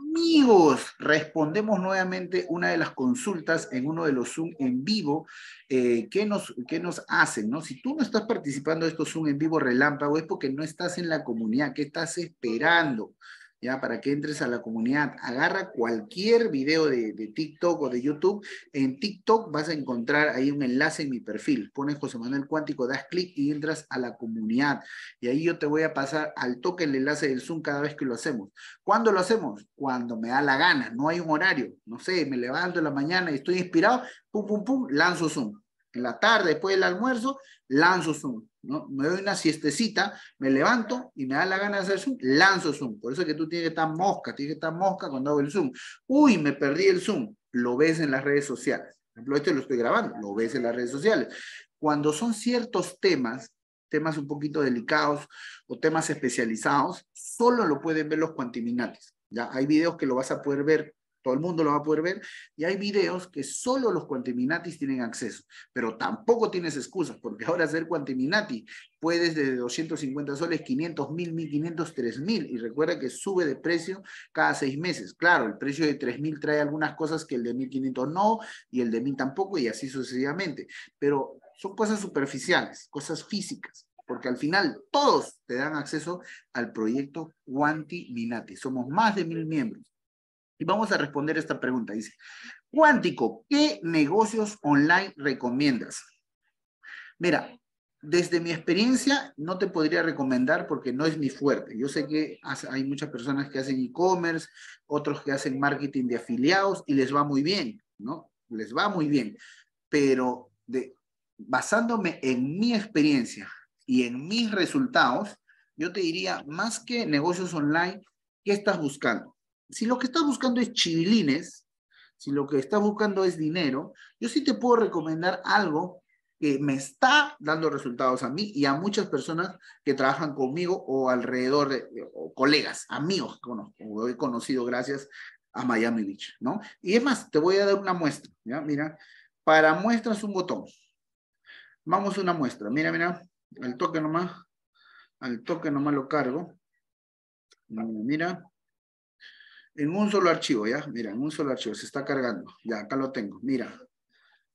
amigos, respondemos nuevamente una de las consultas en uno de los Zoom en vivo eh, ¿Qué que, nos, que nos hacen, ¿no? Si tú no estás participando de estos Zoom en vivo relámpago es porque no estás en la comunidad, ¿qué estás esperando? ya para que entres a la comunidad. Agarra cualquier video de, de, TikTok o de YouTube. En TikTok vas a encontrar ahí un enlace en mi perfil. Pones José Manuel Cuántico, das clic y entras a la comunidad. Y ahí yo te voy a pasar al toque el enlace del Zoom cada vez que lo hacemos. ¿Cuándo lo hacemos? Cuando me da la gana. No hay un horario. No sé, me levanto en la mañana y estoy inspirado. Pum, pum, pum, lanzo Zoom. En la tarde, después del almuerzo, lanzo Zoom ¿no? Me doy una siestecita, me levanto y me da la gana de hacer Zoom, lanzo Zoom. Por eso es que tú tienes que estar mosca, tienes que estar mosca cuando hago el Zoom. Uy, me perdí el Zoom. Lo ves en las redes sociales. Por ejemplo, este lo estoy grabando, lo ves en las redes sociales. Cuando son ciertos temas, temas un poquito delicados o temas especializados, solo lo pueden ver los cuantiminales. ¿ya? Hay videos que lo vas a poder ver todo el mundo lo va a poder ver, y hay videos que solo los cuantiminatis tienen acceso, pero tampoco tienes excusas, porque ahora ser cuantiminati puedes desde 250 soles, 500, 1000, 1500, 3000, y recuerda que sube de precio cada seis meses. Claro, el precio de 3000 trae algunas cosas que el de 1500 no, y el de 1000 tampoco, y así sucesivamente, pero son cosas superficiales, cosas físicas porque al final todos te dan acceso al proyecto Guanti Somos más de mil miembros. Y vamos a responder esta pregunta. Dice, Cuántico, ¿qué negocios online recomiendas? Mira, desde mi experiencia no te podría recomendar porque no es mi fuerte. Yo sé que hay muchas personas que hacen e-commerce, otros que hacen marketing de afiliados y les va muy bien, ¿no? Les va muy bien. Pero de, basándome en mi experiencia y en mis resultados, yo te diría, más que negocios online, ¿qué estás buscando? si lo que estás buscando es chivilines, si lo que estás buscando es dinero, yo sí te puedo recomendar algo que me está dando resultados a mí y a muchas personas que trabajan conmigo o alrededor de eh, o colegas, amigos que conozco, he conocido gracias a Miami Beach, ¿no? Y es más, te voy a dar una muestra, ¿ya? Mira, para muestras un botón. Vamos a una muestra, mira, mira, al toque nomás, al toque nomás lo cargo. Mira, mira en un solo archivo, ¿ya? Mira, en un solo archivo, se está cargando. Ya, acá lo tengo, mira.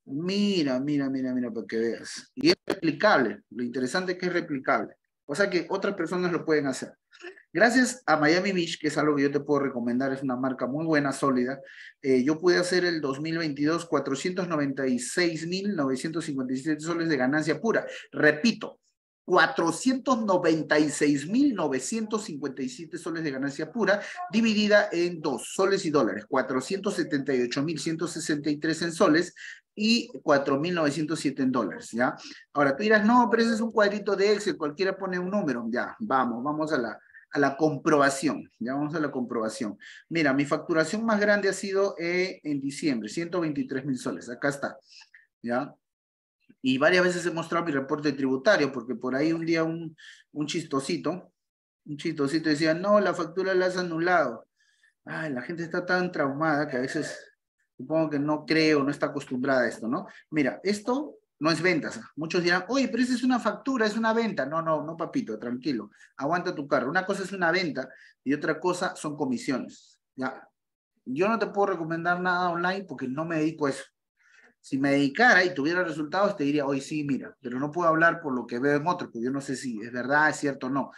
Mira, mira, mira, mira, para que veas. Y es replicable, lo interesante es que es replicable. O sea que otras personas lo pueden hacer. Gracias a Miami Beach, que es algo que yo te puedo recomendar, es una marca muy buena, sólida, eh, yo pude hacer el 2022 496.957 soles de ganancia pura. Repito, 496.957 soles de ganancia pura, dividida en dos, soles y dólares, 478.163 en soles y 4.907 en dólares, ¿ya? Ahora tú dirás, no, pero ese es un cuadrito de Excel, cualquiera pone un número, ya, vamos, vamos a la, a la comprobación, ya vamos a la comprobación. Mira, mi facturación más grande ha sido eh, en diciembre, 123.000 soles, acá está, ¿ya? y varias veces he mostrado mi reporte tributario, porque por ahí un día un, un chistosito, un chistosito decía, no, la factura la has anulado. Ay, la gente está tan traumada que a veces supongo que no creo, no está acostumbrada a esto, ¿no? Mira, esto no es ventas. Muchos dirán, oye, pero esa es una factura, es una venta. No, no, no, papito, tranquilo. Aguanta tu carro. Una cosa es una venta y otra cosa son comisiones. Ya. Yo no te puedo recomendar nada online porque no me dedico a eso si me dedicara y tuviera resultados, te diría, hoy sí, mira, pero no puedo hablar por lo que veo en otro, porque yo no sé si es verdad, es cierto o no.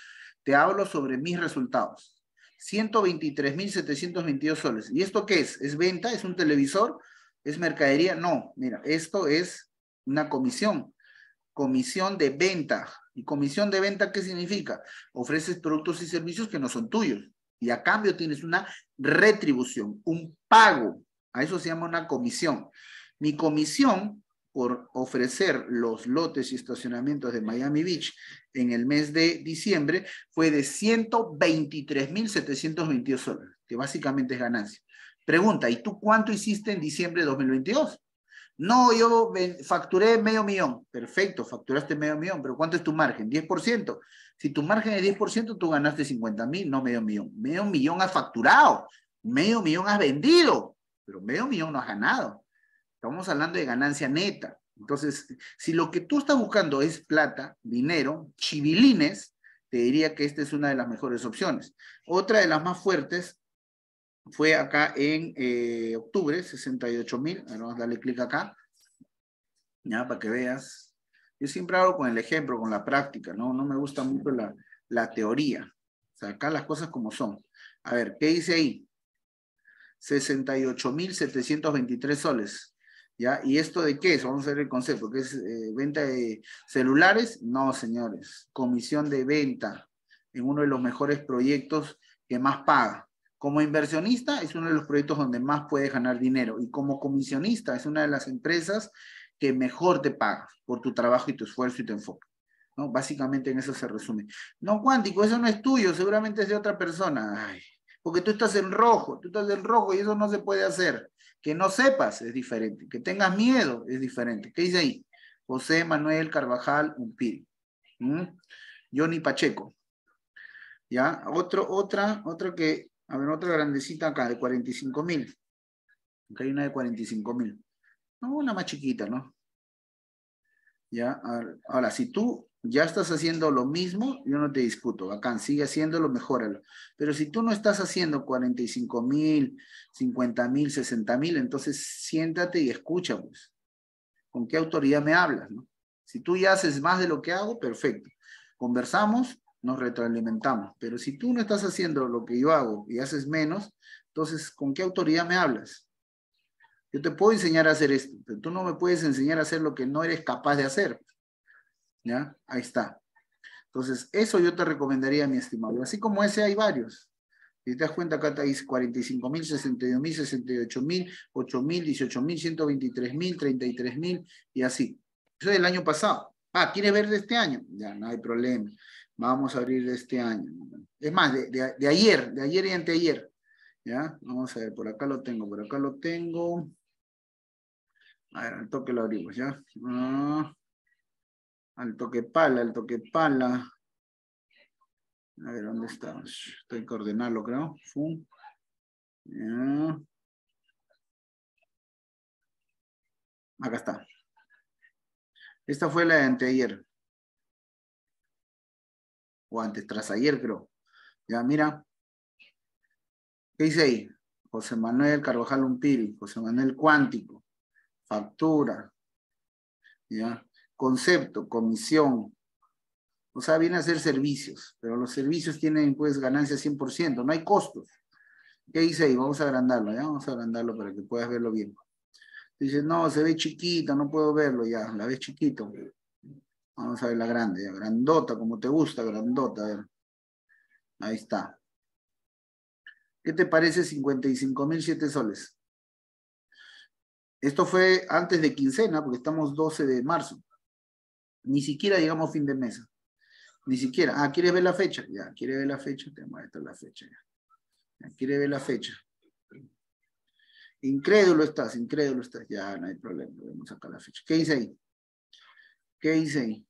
Te hablo sobre mis resultados. 123.722 soles. ¿Y esto qué es? ¿Es venta? ¿Es un televisor? ¿Es mercadería? No, mira, esto es una comisión. Comisión de venta. ¿Y comisión de venta qué significa? Ofreces productos y servicios que no son tuyos. Y a cambio tienes una retribución, un pago. A eso se llama una comisión. Mi comisión por ofrecer los lotes y estacionamientos de Miami Beach en el mes de diciembre fue de 123.722 dólares, que básicamente es ganancia. Pregunta, ¿y tú cuánto hiciste en diciembre de 2022? No, yo facturé medio millón. Perfecto, facturaste medio millón, pero ¿cuánto es tu margen? 10%. Si tu margen es 10%, tú ganaste 50 mil, no medio millón. Medio millón has facturado, medio millón has vendido, pero medio millón no has ganado vamos hablando de ganancia neta. Entonces, si lo que tú estás buscando es plata, dinero, chivilines, te diría que esta es una de las mejores opciones. Otra de las más fuertes fue acá en eh, octubre, 68 mil. Vamos a darle clic acá, ya para que veas. Yo siempre hago con el ejemplo, con la práctica, ¿no? No me gusta mucho la, la teoría. O sea, acá las cosas como son. A ver, ¿qué dice ahí? 68.723 soles. ¿Y esto de qué es? Vamos a ver el concepto, que es eh, venta de celulares. No, señores, comisión de venta en uno de los mejores proyectos que más paga. Como inversionista es uno de los proyectos donde más puedes ganar dinero y como comisionista es una de las empresas que mejor te paga por tu trabajo y tu esfuerzo y tu enfoque. ¿no? Básicamente en eso se resume. No cuántico, eso no es tuyo, seguramente es de otra persona. Ay, porque tú estás en rojo, tú estás en rojo y eso no se puede hacer. Que no sepas es diferente, que tengas miedo es diferente. ¿Qué dice ahí? José Manuel Carvajal Umpiri. Johnny Pacheco. ¿Ya? Otro, otra, otra que, a ver, otra grandecita acá, de 45 mil. Acá hay una de 45 mil. No, una más chiquita, ¿no? Ahora, si tú ya estás haciendo lo mismo, yo no te discuto, bacán, sigue haciéndolo, mejóralo. Pero si tú no estás haciendo 45 mil, 50 mil, 60 mil, entonces siéntate y escucha, pues. ¿Con qué autoridad me hablas? Si tú ya haces más de lo que hago, perfecto. Conversamos, nos retroalimentamos. Pero si tú no estás haciendo lo que yo hago y haces menos, entonces, ¿con qué autoridad me hablas? Yo te puedo enseñar a hacer esto, pero tú no me puedes enseñar a hacer lo que no eres capaz de hacer. ¿Ya? Ahí está. Entonces, eso yo te recomendaría, mi estimado. Así como ese, hay varios. Si te das cuenta, acá está 45 mil, 62 mil, 68 mil, 8 mil, mil, mil, mil y así. Eso es del año pasado. Ah, ¿quieres ver de este año? Ya, no hay problema. Vamos a abrir de este año. Es más, de, de, de ayer, de ayer y anteayer. ¿Ya? Vamos a ver, por acá lo tengo, por acá lo tengo. A ver, al toque lo abrimos, ¿ya? al toque pala, al toque pala. A ver, ¿dónde estamos? Estoy que ordenarlo, creo. Ah. Acá está. Esta fue la de anteayer. O antes, tras ayer, creo. Ya, mira. ¿Qué dice ahí? José Manuel Carvajal Umpiri, José Manuel Cuántico factura, ¿ya? concepto, comisión. O sea, viene a ser servicios, pero los servicios tienen pues ganancia 100%, no hay costos. ¿Qué dice ahí? Vamos a agrandarlo, ¿ya? Vamos a agrandarlo para que puedas verlo bien. Dice, no, se ve chiquito, no puedo verlo, ya, la ves chiquito. Vamos a ver la grande, ya, grandota, como te gusta, grandota, a ver. Ahí está. ¿Qué te parece 55.007 soles? Esto fue antes de quincena, porque estamos 12 de marzo. Ni siquiera llegamos fin de mesa. Ni siquiera. Ah, ¿quieres ver la fecha? Ya, ¿quiere ver la fecha? tengo esta la fecha. Ya. ya ¿Quieres ver la fecha? Incrédulo estás, incrédulo estás. Ya, no hay problema. Vamos a sacar la fecha. ¿Qué dice ahí? ¿Qué dice ahí?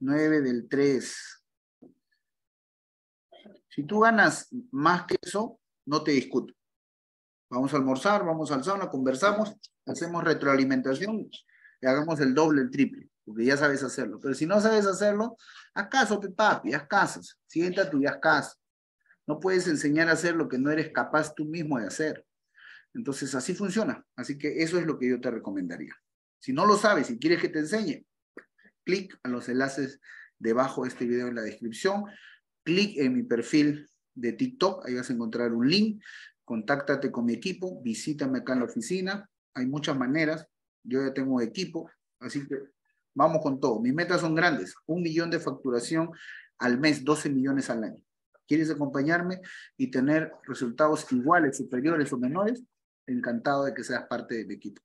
9 del 3. Si tú ganas más que eso, no te discuto. Vamos a almorzar, vamos al sauna, conversamos, hacemos retroalimentación y hagamos el doble, el triple, porque ya sabes hacerlo. Pero si no sabes hacerlo, acaso caso, te papi, casas, siéntate y haz caso. No puedes enseñar a hacer lo que no eres capaz tú mismo de hacer. Entonces, así funciona. Así que eso es lo que yo te recomendaría. Si no lo sabes si quieres que te enseñe, clic a los enlaces debajo de este video en la descripción, clic en mi perfil de TikTok, ahí vas a encontrar un link contáctate con mi equipo, visítame acá en la oficina, hay muchas maneras, yo ya tengo equipo, así que vamos con todo. Mis metas son grandes, un millón de facturación al mes, 12 millones al año. ¿Quieres acompañarme y tener resultados iguales, superiores o menores? Encantado de que seas parte de mi equipo.